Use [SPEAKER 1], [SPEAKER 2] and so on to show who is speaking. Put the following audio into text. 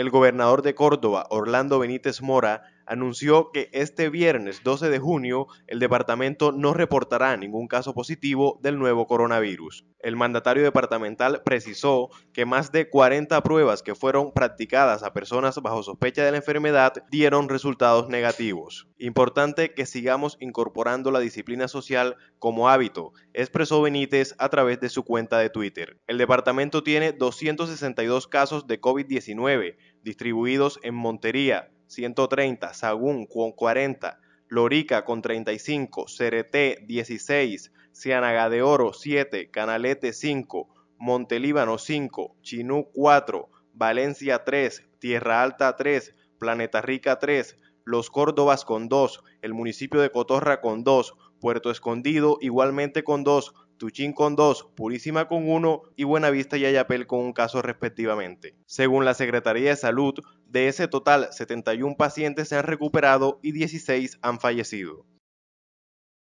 [SPEAKER 1] El gobernador de Córdoba, Orlando Benítez Mora, anunció que este viernes 12 de junio el departamento no reportará ningún caso positivo del nuevo coronavirus. El mandatario departamental precisó que más de 40 pruebas que fueron practicadas a personas bajo sospecha de la enfermedad dieron resultados negativos. Importante que sigamos incorporando la disciplina social como hábito, expresó Benítez a través de su cuenta de Twitter. El departamento tiene 262 casos de COVID-19 distribuidos en Montería, 130, Sagún con 40, Lorica con 35, Cereté 16, Cianaga de Oro 7, Canalete 5, Montelíbano 5, Chinú 4, Valencia 3, Tierra Alta 3, Planeta Rica 3, Los Córdobas con 2, el municipio de Cotorra con 2, Puerto Escondido igualmente con 2, Tuchín con 2, Purísima con 1 y Buenavista y Ayapel con un caso respectivamente. Según la Secretaría de Salud, de ese total, 71 pacientes se han recuperado y 16 han fallecido.